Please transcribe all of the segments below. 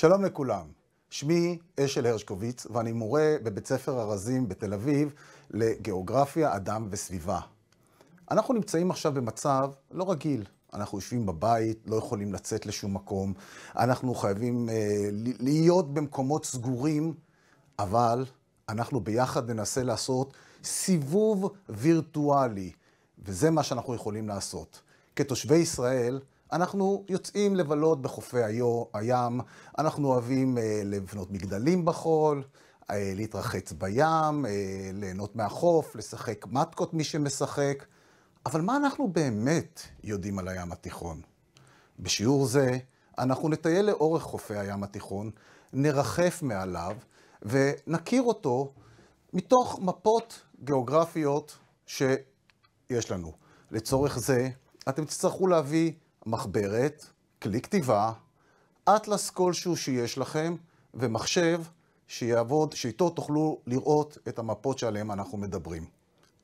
שלום לכולם, שמי אשל הרשקוביץ ואני מורה בבית ספר ארזים בתל אביב לגיאוגרפיה, אדם וסביבה. אנחנו נמצאים עכשיו במצב לא רגיל. אנחנו יושבים בבית, לא יכולים לצאת לשום מקום, אנחנו חייבים אה, להיות במקומות סגורים, אבל אנחנו ביחד ננסה לעשות סיבוב וירטואלי, וזה מה שאנחנו יכולים לעשות. כתושבי ישראל, אנחנו יוצאים לבלות בחופי הים, אנחנו אוהבים אה, לבנות מגדלים בחול, אה, להתרחץ בים, אה, ליהנות מהחוף, לשחק מתקות מי שמשחק. אבל מה אנחנו באמת יודעים על הים התיכון? בשיעור זה אנחנו נטייל לאורך חופי הים התיכון, נרחף מעליו ונכיר אותו מתוך מפות גיאוגרפיות שיש לנו. לצורך זה, אתם תצטרכו להביא מחברת, כלי כתיבה, אטלס כלשהו שיש לכם, ומחשב שיעבוד, שאיתו תוכלו לראות את המפות שעליהן אנחנו מדברים.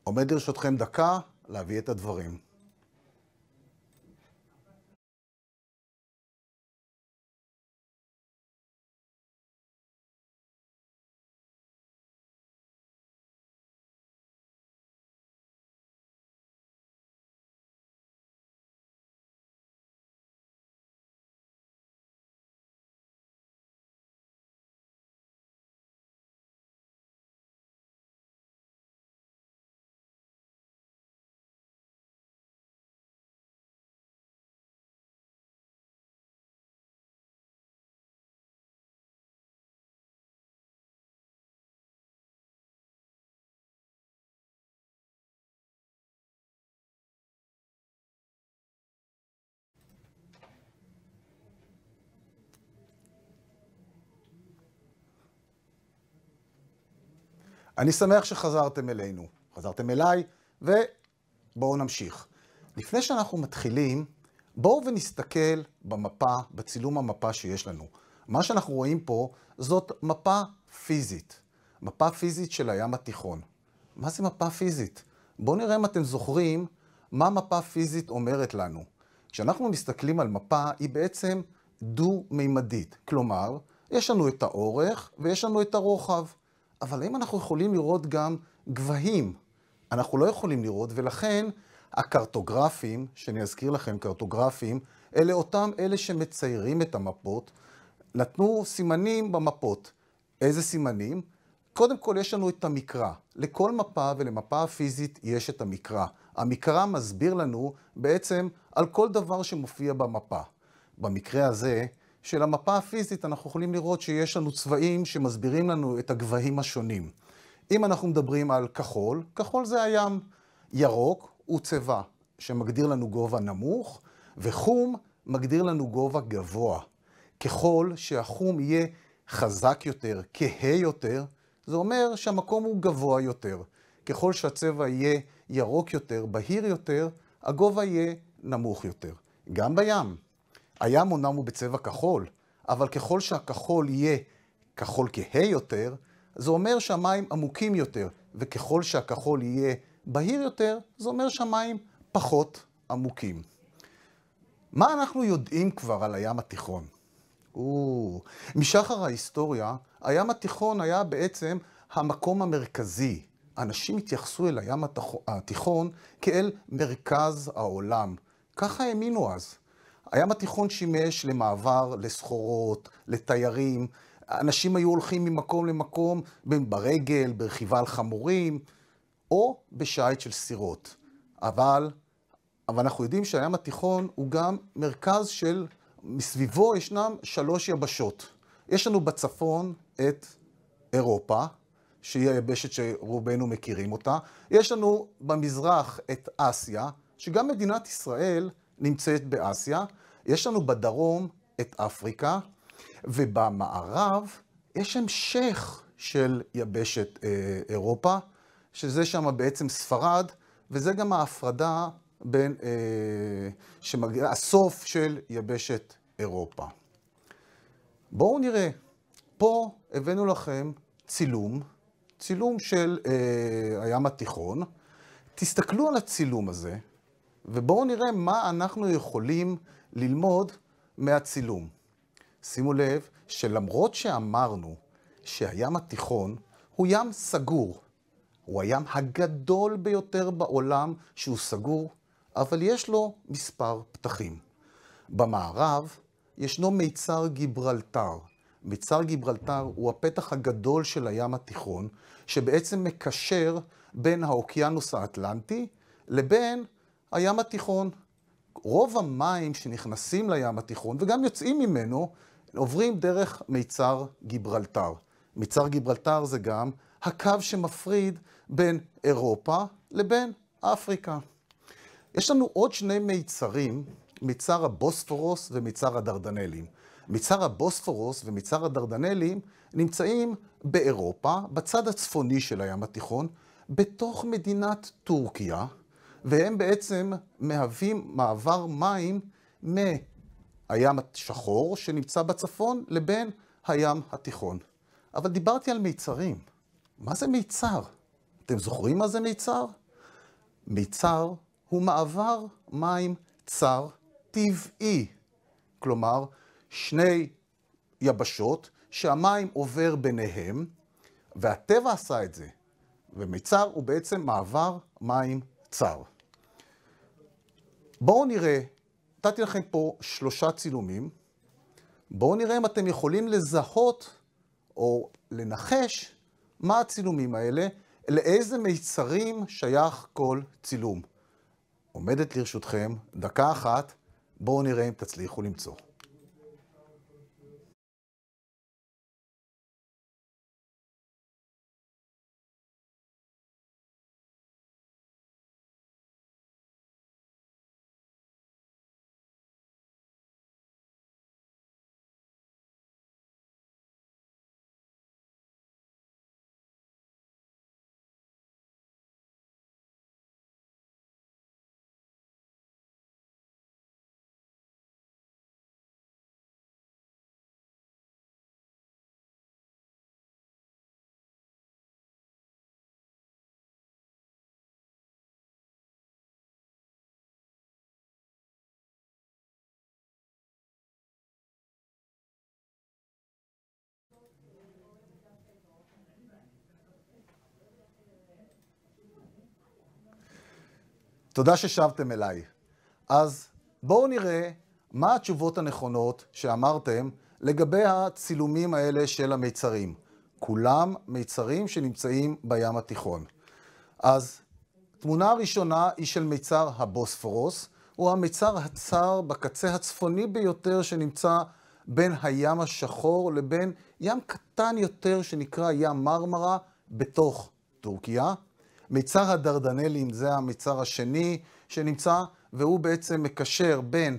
עומד לרשותכם דקה להביא את הדברים. אני שמח שחזרתם אלינו, חזרתם אליי, ובואו נמשיך. לפני שאנחנו מתחילים, בואו ונסתכל במפה, בצילום המפה שיש לנו. מה שאנחנו רואים פה זאת מפה פיזית. מפה פיזית של הים התיכון. מה זה מפה פיזית? בואו נראה אם אתם זוכרים מה מפה פיזית אומרת לנו. כשאנחנו מסתכלים על מפה, היא בעצם דו-מימדית. כלומר, יש לנו את האורך ויש לנו את הרוחב. אבל האם אנחנו יכולים לראות גם גבהים? אנחנו לא יכולים לראות, ולכן הקרטוגרפים, שאני אזכיר לכם, קרטוגרפים, אלה אותם אלה שמציירים את המפות, נתנו סימנים במפות. איזה סימנים? קודם כל יש לנו את המקרא. לכל מפה ולמפה הפיזית יש את המקרא. המקרא מסביר לנו בעצם על כל דבר שמופיע במפה. במקרה הזה, של המפה הפיזית אנחנו יכולים לראות שיש לנו צבעים שמסבירים לנו את הגבהים השונים. אם אנחנו מדברים על כחול, כחול זה הים. ירוק הוא צבע שמגדיר לנו גובה נמוך, וחום מגדיר לנו גובה גבוה. ככל שהחום יהיה חזק יותר, כהה יותר, זה אומר שהמקום הוא גבוה יותר. ככל שהצבע יהיה ירוק יותר, בהיר יותר, הגובה יהיה נמוך יותר. גם בים, הים אומנם הוא בצבע כחול, אבל ככל שהכחול יהיה כחול כהה יותר, זה אומר שהמים עמוקים יותר, וככל שהכחול יהיה בהיר יותר, זה אומר שהמים פחות עמוקים. מה אנחנו יודעים כבר על הים התיכון? או, משחר ההיסטוריה, הים התיכון היה בעצם המקום המרכזי. אנשים התייחסו אל הים התיכון כאל מרכז העולם. ככה האמינו אז. הים התיכון שימש למעבר לסחורות, לתיירים. אנשים היו הולכים ממקום למקום, בין ברגל, ברכיבה על חמורים, או בשיט של סירות. אבל, אבל אנחנו יודעים שהים התיכון הוא גם מרכז של, מסביבו ישנם שלוש יבשות. יש לנו בצפון את אירופה, שהיא היבשת שרובנו מכירים אותה. יש לנו במזרח את אסיה, שגם מדינת ישראל נמצאת באסיה, יש לנו בדרום את אפריקה, ובמערב יש המשך של יבשת אה, אירופה, שזה שם בעצם ספרד, וזה גם ההפרדה בין, אה, שמגיע, הסוף של יבשת אירופה. בואו נראה. פה הבאנו לכם צילום, צילום של אה, הים התיכון. תסתכלו על הצילום הזה, ובואו נראה מה אנחנו יכולים ללמוד מהצילום. שימו לב שלמרות שאמרנו שהים התיכון הוא ים סגור, הוא הים הגדול ביותר בעולם שהוא סגור, אבל יש לו מספר פתחים. במערב ישנו מיצר גיברלטר. מיצר גיברלטר הוא הפתח הגדול של הים התיכון, שבעצם מקשר בין האוקיינוס האטלנטי לבין הים התיכון. רוב המים שנכנסים לים התיכון וגם יוצאים ממנו, עוברים דרך מיצר גיברלטר. מיצר גיברלטר זה גם הקו שמפריד בין אירופה לבין אפריקה. יש לנו עוד שני מיצרים, מיצר הבוספורוס ומיצר הדרדנלים. מיצר הבוספורוס ומיצר הדרדנלים נמצאים באירופה, בצד הצפוני של הים התיכון, בתוך מדינת טורקיה, והם בעצם מהווים מעבר מים מהים השחור שנמצא בצפון לבין הים התיכון. אבל דיברתי על מיצרים. מה זה מיצר? אתם זוכרים מה זה מיצר? מיצר הוא מעבר מים צר טבעי. כלומר, שני יבשות שהמים עובר ביניהם, והטבע עשה את זה. ומיצר הוא בעצם מעבר מים צר. בואו נראה, נתתי לכם פה שלושה צילומים, בואו נראה אם אתם יכולים לזהות או לנחש מה הצילומים האלה, לאיזה מיצרים שייך כל צילום. עומדת לרשותכם דקה אחת, בואו נראה אם תצליחו למצוא. תודה ששבתם אליי. אז בואו נראה מה התשובות הנכונות שאמרתם לגבי הצילומים האלה של המיצרים. כולם מיצרים שנמצאים בים התיכון. אז תמונה הראשונה היא של מיצר הבוספורוס, הוא המיצר הצר בקצה הצפוני ביותר שנמצא בין הים השחור לבין ים קטן יותר שנקרא ים מרמרה בתוך טורקיה. מיצר הדרדנלים זה המיצר השני שנמצא, והוא בעצם מקשר בין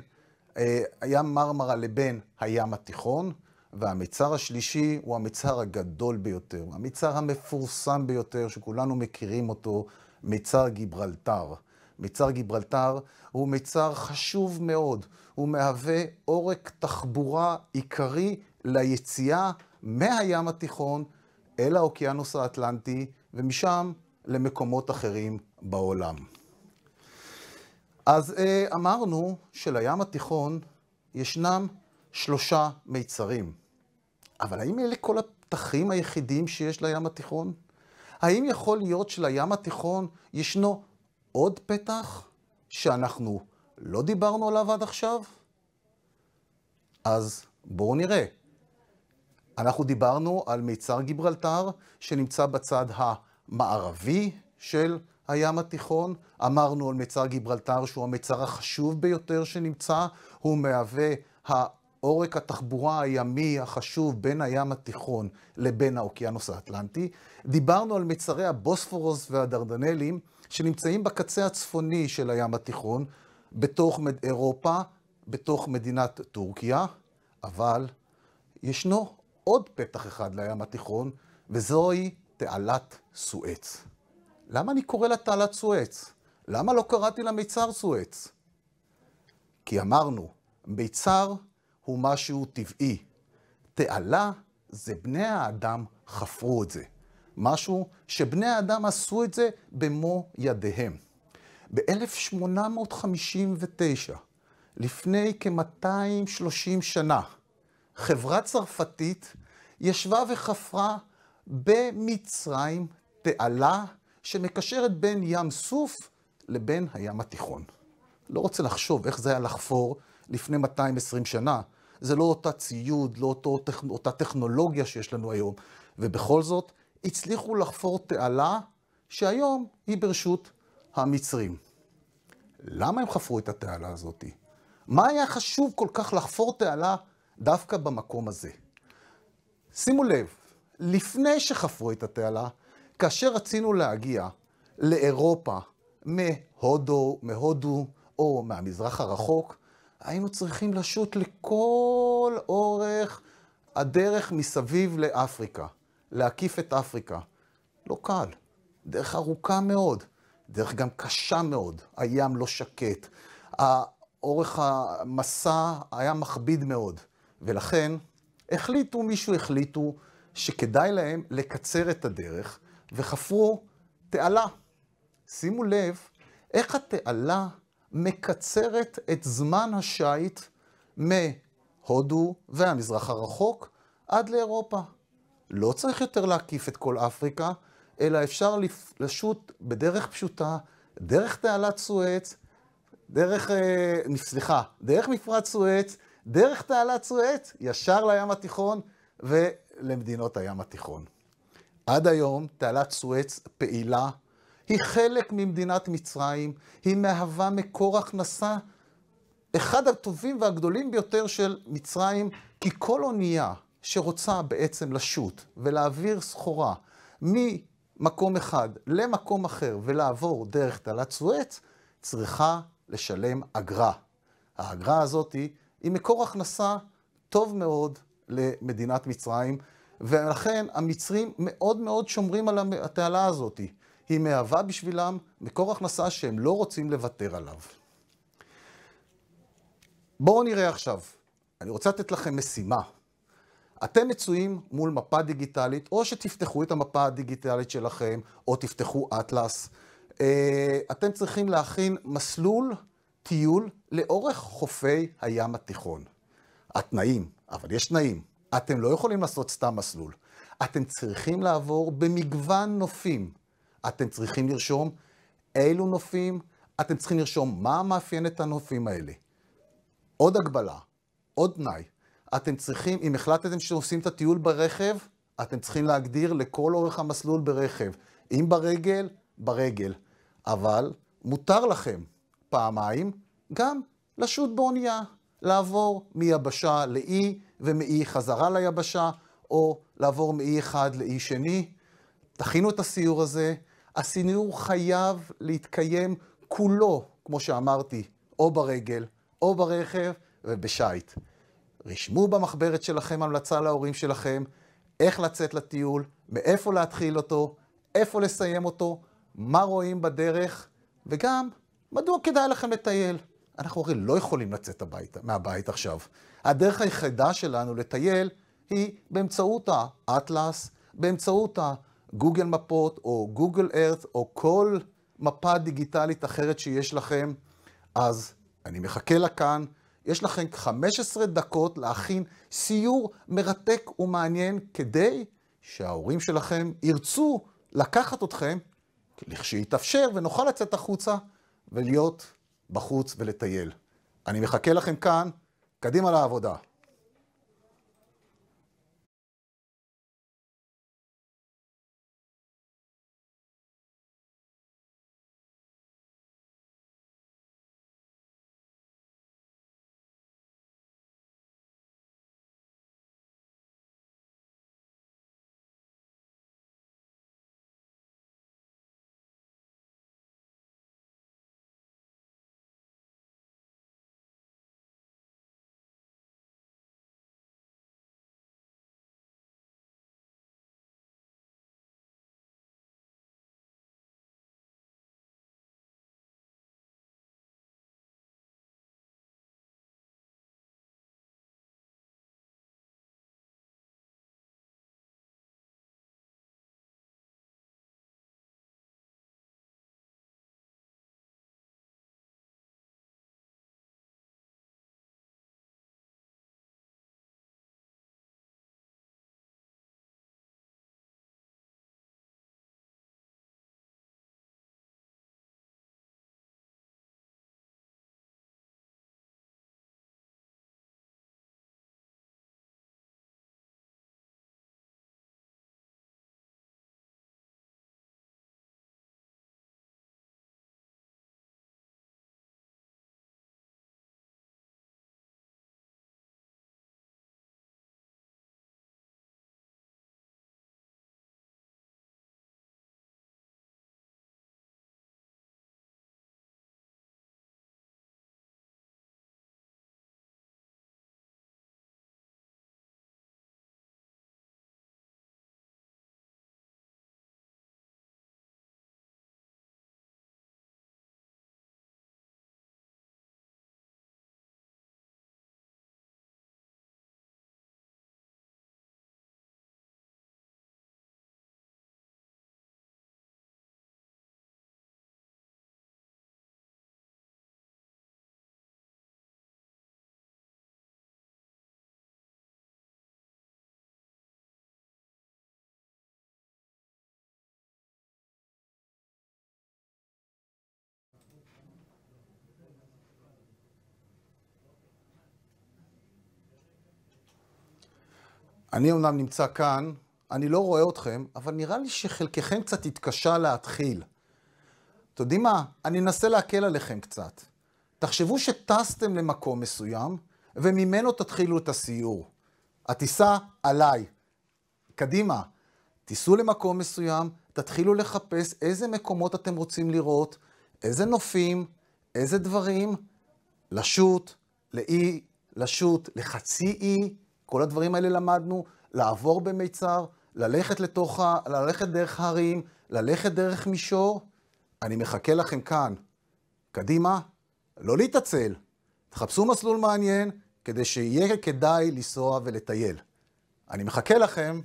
אה, הים מרמרה לבין הים התיכון, והמיצר השלישי הוא המיצר הגדול ביותר, המיצר המפורסם ביותר שכולנו מכירים אותו, מיצר גיברלטר. מיצר גיברלטר הוא מיצר חשוב מאוד, הוא מהווה עורק תחבורה עיקרי ליציאה מהים התיכון אל האוקיינוס האטלנטי, ומשם למקומות אחרים בעולם. אז אה, אמרנו שלים התיכון ישנם שלושה מיצרים. אבל האם אלה כל הפתחים היחידים שיש לים התיכון? האם יכול להיות שלים התיכון ישנו עוד פתח שאנחנו לא דיברנו עליו עד עכשיו? אז בואו נראה. אנחנו דיברנו על מיצר גיברלטר שנמצא בצד ה... המערבי של הים התיכון. אמרנו על מצר גיברלטר שהוא המצר החשוב ביותר שנמצא, הוא מהווה העורק התחבורה הימי החשוב בין הים התיכון לבין האוקיינוס האטלנטי. דיברנו על מצרי הבוספורוס והדרדנלים שנמצאים בקצה הצפוני של הים התיכון, בתוך אירופה, בתוך מדינת טורקיה, אבל ישנו עוד פתח אחד לים התיכון, וזוהי תעלת סואץ. למה אני קורא לה תעלת סואץ? למה לא קראתי לה מיצר סואץ? כי אמרנו, מיצר הוא משהו טבעי. תעלה זה בני האדם חפרו את זה. משהו שבני האדם עשו את זה במו ידיהם. ב-1859, לפני כ-230 שנה, חברה צרפתית ישבה וחפרה במצרים תעלה שמקשרת בין ים סוף לבין הים התיכון. לא רוצה לחשוב איך זה היה לחפור לפני 220 שנה. זה לא אותה ציוד, לא אותו, אותה טכנולוגיה שיש לנו היום. ובכל זאת, הצליחו לחפור תעלה שהיום היא ברשות המצרים. למה הם חפרו את התעלה הזאת? מה היה חשוב כל כך לחפור תעלה דווקא במקום הזה? שימו לב, לפני שחפרו את התעלה, כאשר רצינו להגיע לאירופה מהודו, מהודו או מהמזרח הרחוק, היינו צריכים לשוט לכל אורך הדרך מסביב לאפריקה, להקיף את אפריקה. לא קל, דרך ארוכה מאוד, דרך גם קשה מאוד, הים לא שקט, אורך המסע היה מכביד מאוד, ולכן החליטו, מישהו החליטו, שכדאי להם לקצר את הדרך, וחפרו תעלה. שימו לב איך התעלה מקצרת את זמן השיט מהודו והמזרח הרחוק עד לאירופה. לא צריך יותר להקיף את כל אפריקה, אלא אפשר לשוט בדרך פשוטה, דרך תעלת סואץ, דרך, אה, סליחה, דרך מפרץ סואץ, דרך תעלת סואץ, ישר לים התיכון, ולמדינות הים התיכון. עד היום תעלת סואץ פעילה, היא חלק ממדינת מצרים, היא מהווה מקור הכנסה אחד הטובים והגדולים ביותר של מצרים, כי כל אונייה שרוצה בעצם לשוט ולהעביר סחורה ממקום אחד למקום אחר ולעבור דרך תעלת סואץ, צריכה לשלם אגרה. האגרה הזאת היא מקור הכנסה טוב מאוד למדינת מצרים, ולכן המצרים מאוד מאוד שומרים על התעלה הזאת. היא מהווה בשבילם מקור הכנסה שהם לא רוצים לוותר עליו. בואו נראה עכשיו. אני רוצה לתת לכם משימה. אתם מצויים מול מפה דיגיטלית, או שתפתחו את המפה הדיגיטלית שלכם, או תפתחו אטלס. אה, אתם צריכים להכין מסלול טיול לאורך חופי הים התיכון. התנאים, אבל יש תנאים. אתם לא יכולים לעשות סתם מסלול. אתם צריכים לעבור במגוון נופים. אתם צריכים לרשום אילו נופים, אתם צריכים לרשום מה מאפיין את הנופים האלה. עוד הגבלה, עוד תנאי. אתם צריכים, אם החלטתם שעושים את הטיול ברכב, אתם צריכים להגדיר לכל אורך המסלול ברכב. אם ברגל, ברגל. אבל מותר לכם פעמיים גם לשוט באונייה. לעבור מיבשה לאי ומאי חזרה ליבשה, או לעבור מאי אחד לאי שני. תכינו את הסיור הזה. הסיור חייב להתקיים כולו, כמו שאמרתי, או ברגל, או ברכב ובשייט. רשמו במחברת שלכם המלצה להורים שלכם איך לצאת לטיול, מאיפה להתחיל אותו, איפה לסיים אותו, מה רואים בדרך, וגם מדוע כדאי לכם לטייל. אנחנו הרי לא יכולים לצאת הבית, מהבית עכשיו. הדרך היחידה שלנו לטייל היא באמצעות האטלס, באמצעות הגוגל מפות או גוגל ארת או כל מפה דיגיטלית אחרת שיש לכם. אז אני מחכה לה כאן. יש לכם 15 דקות להכין סיור מרתק ומעניין כדי שההורים שלכם ירצו לקחת אתכם, לכשיתאפשר, ונוכל לצאת החוצה ולהיות בחוץ ולטייל. אני מחכה לכם כאן, קדימה לעבודה. אני אומנם נמצא כאן, אני לא רואה אתכם, אבל נראה לי שחלקכם קצת התקשה להתחיל. אתם יודעים מה? אני אנסה להקל עליכם קצת. תחשבו שטסתם למקום מסוים, וממנו תתחילו את הסיור. הטיסה עליי. קדימה. תיסעו למקום מסוים, תתחילו לחפש איזה מקומות אתם רוצים לראות, איזה נופים, איזה דברים, לשוט, לאי, לשוט, לחצי אי, e, כל הדברים האלה למדנו. לעבור במיצר, ללכת, לתוך ה... ללכת דרך הרים, ללכת דרך מישור. אני מחכה לכם כאן. קדימה, לא להתעצל. תחפשו מסלול מעניין כדי שיהיה כדאי לנסוע ולטייל. אני מחכה לכם.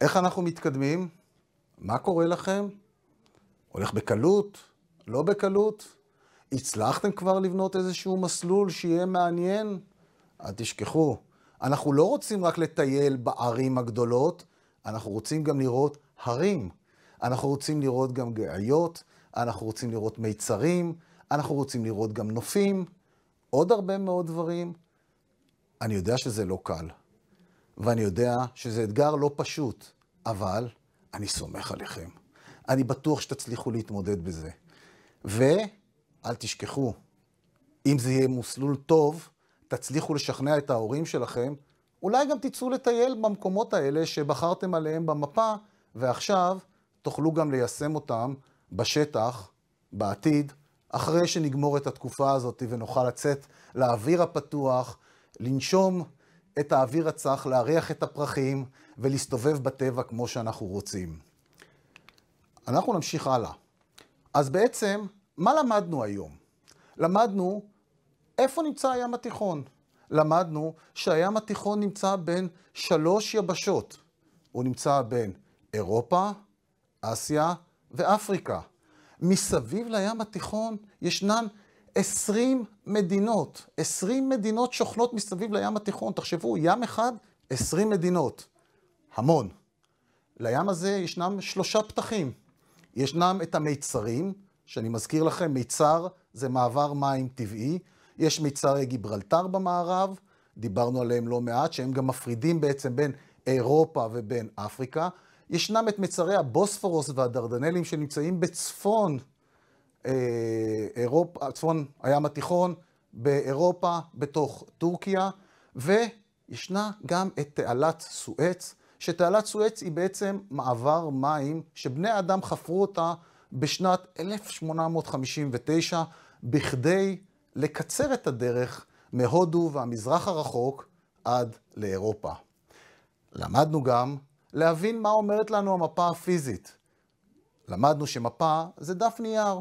איך אנחנו מתקדמים? מה קורה לכם? הולך בקלות? לא בקלות? הצלחתם כבר לבנות איזשהו מסלול שיהיה מעניין? אל תשכחו, אנחנו לא רוצים רק לטייל בערים הגדולות, אנחנו רוצים גם לראות הרים. אנחנו רוצים לראות גם גאיות, אנחנו רוצים לראות מיצרים, אנחנו רוצים לראות גם נופים, עוד הרבה מאוד דברים. אני יודע שזה לא קל, ואני יודע שזה אתגר לא פשוט, אבל אני סומך עליכם. אני בטוח שתצליחו להתמודד בזה. ואל תשכחו, אם זה יהיה מסלול טוב, תצליחו לשכנע את ההורים שלכם, אולי גם תצאו לטייל במקומות האלה שבחרתם עליהם במפה, ועכשיו תוכלו גם ליישם אותם בשטח, בעתיד, אחרי שנגמור את התקופה הזאת ונוכל לצאת לאוויר הפתוח, לנשום את האוויר הצח, להריח את הפרחים ולהסתובב בטבע כמו שאנחנו רוצים. אנחנו נמשיך הלאה. אז בעצם, מה למדנו היום? למדנו איפה נמצא הים התיכון. למדנו שהים התיכון נמצא בין שלוש יבשות. הוא נמצא בין אירופה, אסיה ואפריקה. מסביב לים התיכון ישנן 20 מדינות, 20 מדינות שוכנות מסביב לים התיכון. תחשבו, ים אחד, 20 מדינות. המון. לים הזה ישנם שלושה פתחים. ישנם את המיצרים, שאני מזכיר לכם, מיצר זה מעבר מים טבעי. יש מיצרי גיברלטר במערב, דיברנו עליהם לא מעט, שהם גם מפרידים בעצם בין אירופה ובין אפריקה. ישנם את מיצרי הבוספורוס והדרדנלים שנמצאים בצפון אה, אירופה, צפון הים התיכון, באירופה, בתוך טורקיה, וישנה גם את תעלת סואץ, שתעלת סואץ היא בעצם מעבר מים שבני אדם חפרו אותה בשנת 1859 בכדי לקצר את הדרך מהודו והמזרח הרחוק עד לאירופה. למדנו גם להבין מה אומרת לנו המפה הפיזית. למדנו שמפה זה דף נייר,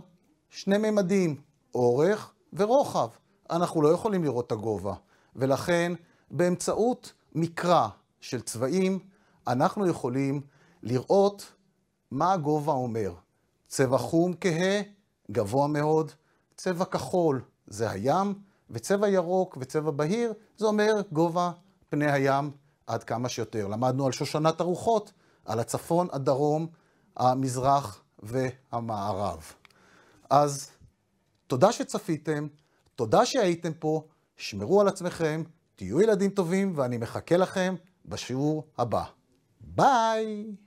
שני ממדים, אורך ורוחב. אנחנו לא יכולים לראות את הגובה, ולכן באמצעות מקרא של צבעים, אנחנו יכולים לראות מה הגובה אומר. צבע חום כהה, גבוה מאוד, צבע כחול זה הים, וצבע ירוק וצבע בהיר, זה אומר גובה פני הים עד כמה שיותר. למדנו על שושנת הרוחות, על הצפון, הדרום, המזרח והמערב. אז תודה שצפיתם, תודה שהייתם פה, שמרו על עצמכם, תהיו ילדים טובים, ואני מחכה לכם בשיעור הבא. ביי!